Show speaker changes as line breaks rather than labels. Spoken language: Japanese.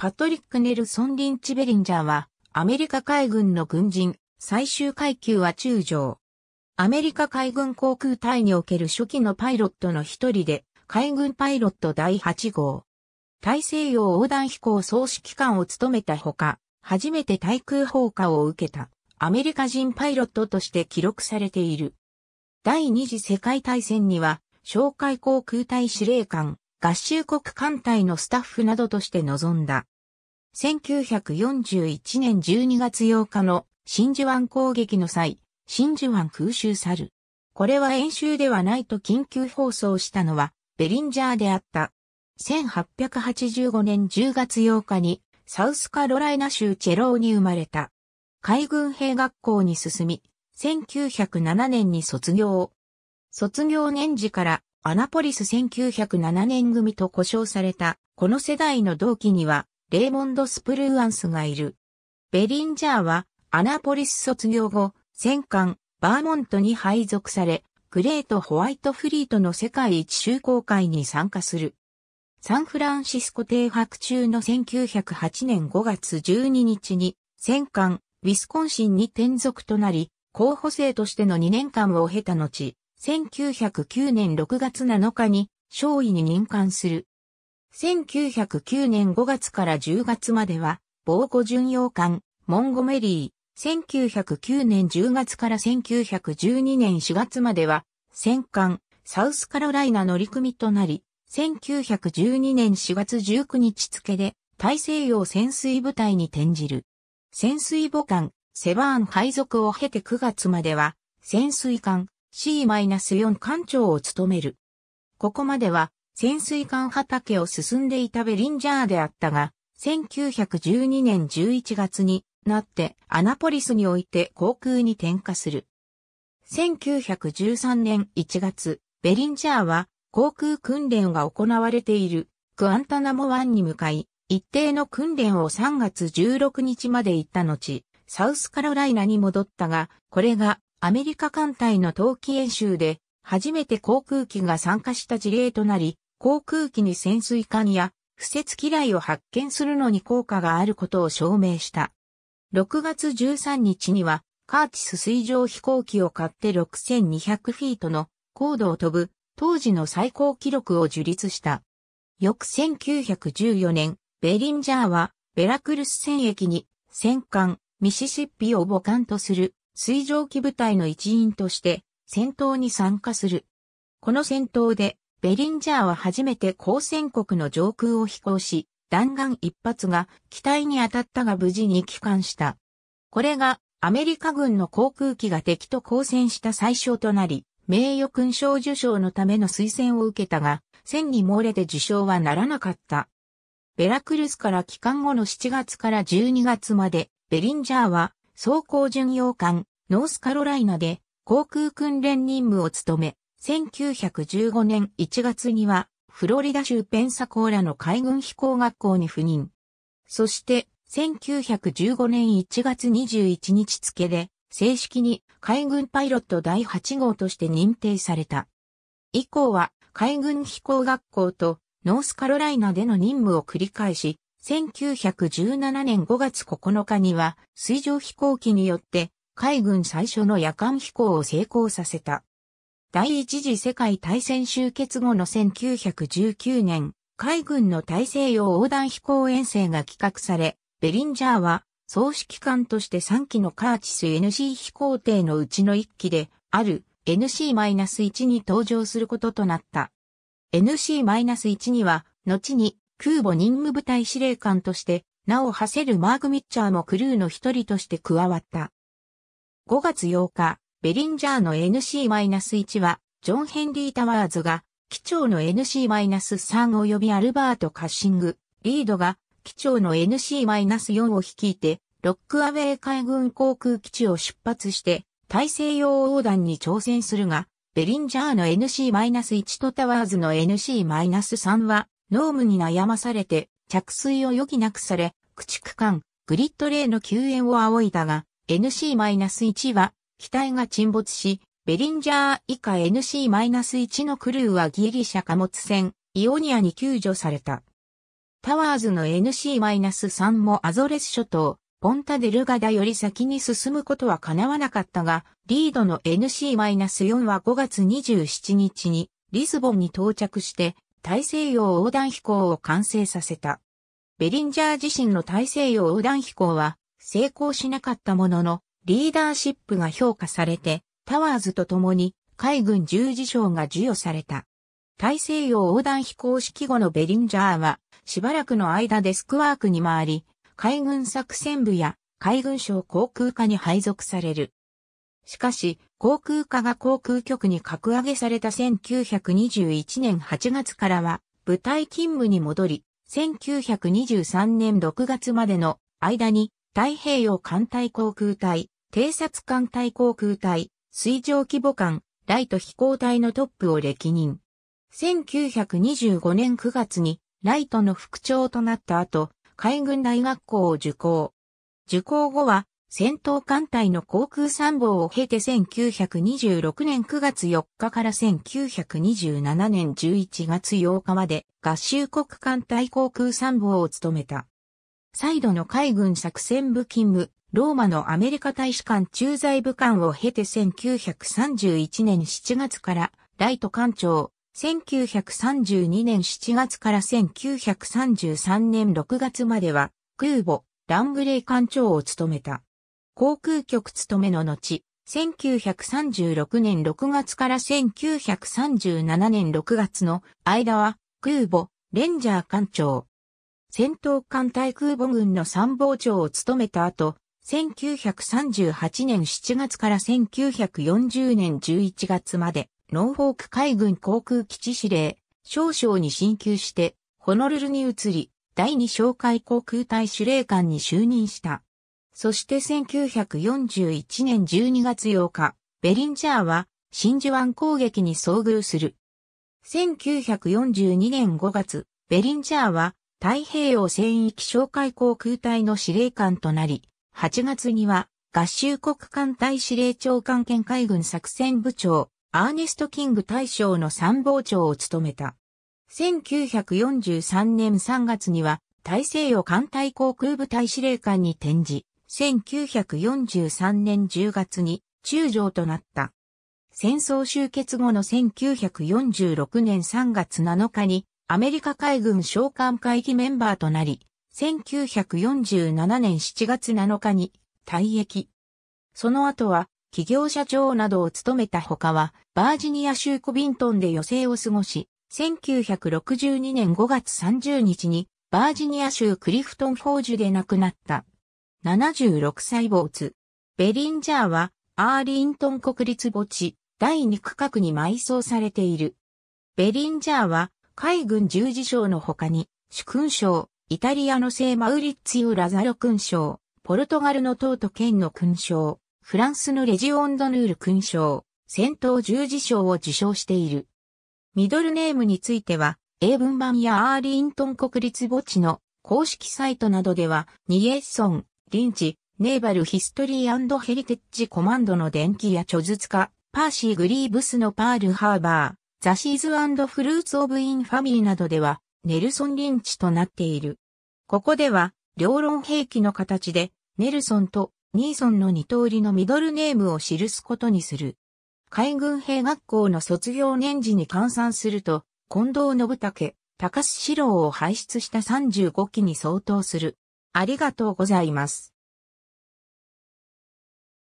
パトリック・ネルソン・リンチ・ベリンジャーは、アメリカ海軍の軍人、最終階級は中将。アメリカ海軍航空隊における初期のパイロットの一人で、海軍パイロット第8号。大西洋横断飛行総指揮官を務めたほか、初めて対空砲火を受けた、アメリカ人パイロットとして記録されている。第二次世界大戦には、哨戒航空隊司令官、合衆国艦隊のスタッフなどとして臨んだ。1941年12月8日の真珠湾攻撃の際、真珠湾空襲去る。これは演習ではないと緊急放送したのはベリンジャーであった。1885年10月8日にサウスカロライナ州チェローに生まれた。海軍兵学校に進み、1907年に卒業。卒業年次からアナポリス1907年組と呼称された、この世代の同期には、レーモンド・スプルーアンスがいる。ベリンジャーは、アナポリス卒業後、戦艦、バーモントに配属され、グレート・ホワイト・フリートの世界一周航海に参加する。サンフランシスコ停泊中の1908年5月12日に、戦艦、ウィスコンシンに転属となり、候補生としての2年間を経た後、1909年6月7日に、少尉に任官する。1909年5月から10月までは、防護巡洋艦、モンゴメリー。1909年10月から1912年4月までは、戦艦、サウスカロライナ乗組となり、1912年4月19日付で、大西洋潜水部隊に転じる。潜水母艦、セバーン配属を経て9月までは、潜水艦、C-4 艦長を務める。ここまでは潜水艦畑を進んでいたベリンジャーであったが、1912年11月になってアナポリスにおいて航空に転化する。1913年1月、ベリンジャーは航空訓練が行われているクアンタナモ湾に向かい、一定の訓練を3月16日まで行った後、サウスカロライナに戻ったが、これがアメリカ艦隊の冬季演習で、初めて航空機が参加した事例となり、航空機に潜水艦や、不設機雷を発見するのに効果があることを証明した。6月13日には、カーティス水上飛行機を買って6200フィートの高度を飛ぶ当時の最高記録を樹立した。翌1914年、ベリンジャーはベラクルス戦役に戦艦ミシシッピを母艦とする水蒸気部隊の一員として戦闘に参加する。この戦闘でベリンジャーは初めて交戦国の上空を飛行し、弾丸一発が機体に当たったが無事に帰還した。これがアメリカ軍の航空機が敵と交戦した最初となり、名誉勲章受賞のための推薦を受けたが、戦に漏れて受賞はならなかった。ベラクルスから帰還後の7月から12月まで、ベリンジャーは装甲巡洋艦、ノースカロライナで航空訓練任務を務め、1915年1月には、フロリダ州ペンサコーラの海軍飛行学校に赴任。そして、1915年1月21日付で、正式に海軍パイロット第8号として認定された。以降は海軍飛行学校とノースカロライナでの任務を繰り返し、1917年5月9日には水上飛行機によって海軍最初の夜間飛行を成功させた。第一次世界大戦終結後の1919年、海軍の大西洋横断飛行遠征が企画され、ベリンジャーは総指揮官として3機のカーチス NC 飛行艇のうちの1機である NC-1 に登場することとなった。NC-1 には、後に空母任務部隊司令官として、名を馳せるマーク・ミッチャーもクルーの一人として加わった。5月8日、ベリンジャーの NC-1 は、ジョン・ヘンリー・タワーズが、機長の NC-3 及びアルバート・カッシング、リードが、機長の NC-4 を率いて、ロックアウェイ海軍航空基地を出発して、大西洋横断に挑戦するが、ベリンジャーの NC-1 とタワーズの NC-3 は濃霧に悩まされて、着水を余儀なくされ、駆逐艦、グリッドレイの救援を仰いだが、NC-1 は、機体が沈没し、ベリンジャー以下 NC-1 のクルーはギリシャ貨物船、イオニアに救助された。タワーズの NC-3 もアゾレス諸島、ポンタデルガダより先に進むことは叶わなかったが、リードの NC-4 は5月27日にリスボンに到着して大西洋横断飛行を完成させた。ベリンジャー自身の大西洋横断飛行は成功しなかったものの、リーダーシップが評価されて、タワーズと共に海軍十字章が授与された。大西洋横断飛行式後のベリンジャーは、しばらくの間デスクワークに回り、海軍作戦部や海軍省航空課に配属される。しかし、航空科が航空局に格上げされた1921年8月からは部隊勤務に戻り、1923年6月までの間に太平洋艦隊航空隊、偵察艦隊航空隊、水上規模艦、ライト飛行隊のトップを歴任。1925年9月にライトの副長となった後、海軍大学校を受講。受講後は戦闘艦隊の航空参謀を経て1926年9月4日から1927年11月8日まで合衆国艦隊航空参謀を務めた。再度の海軍作戦部勤務、ローマのアメリカ大使館駐在部官を経て1931年7月からライト艦長、1932年7月から1933年6月までは空母ラングレー艦長を務めた。航空局勤めの後、1936年6月から1937年6月の間は空母、レンジャー艦長。戦闘艦隊空母軍の参謀長を務めた後、1938年7月から1940年11月まで、ノーフォーク海軍航空基地司令、少将に進級して、ホノルルに移り、第二哨戒航空隊司令官に就任した。そして1941年12月8日、ベリンジャーは真珠湾攻撃に遭遇する。1942年5月、ベリンジャーは太平洋戦域哨戒航空隊の司令官となり、8月には合衆国艦隊司令長官兼海軍作戦部長、アーネスト・キング大将の参謀長を務めた。1943年3月には大西洋艦隊航空部隊司令官に転じ、1943年10月に中将となった。戦争終結後の1946年3月7日にアメリカ海軍召喚会議メンバーとなり、1947年7月7日に退役。その後は企業社長などを務めたほかは、バージニア州コビントンで余生を過ごし、1962年5月30日にバージニア州クリフトンフォージュで亡くなった。76歳没。ベリンジャーは、アーリントン国立墓地、第2区画に埋葬されている。ベリンジャーは、海軍十字章の他に、主勲章、イタリアの聖マウリッツィオ・ラザロ勲章、ポルトガルの党と剣の勲章、フランスのレジオンドヌール勲章、戦闘十字章を受章している。ミドルネームについては、英文版やアーリントン国立墓地の公式サイトなどでは、ニエッソン、リンチ、ネーバルヒストリーヘリテッジコマンドの電気や著述家、パーシー・グリーブスのパール・ハーバー、ザ・シーズフルーツ・オブ・イン・ファミリーなどでは、ネルソン・リンチとなっている。ここでは、両論兵器の形で、ネルソンとニーソンの二通りのミドルネームを記すことにする。海軍兵学校の卒業年次に換算すると、近藤信武、高須志郎を輩出した35期に相当する。ありがとうございます。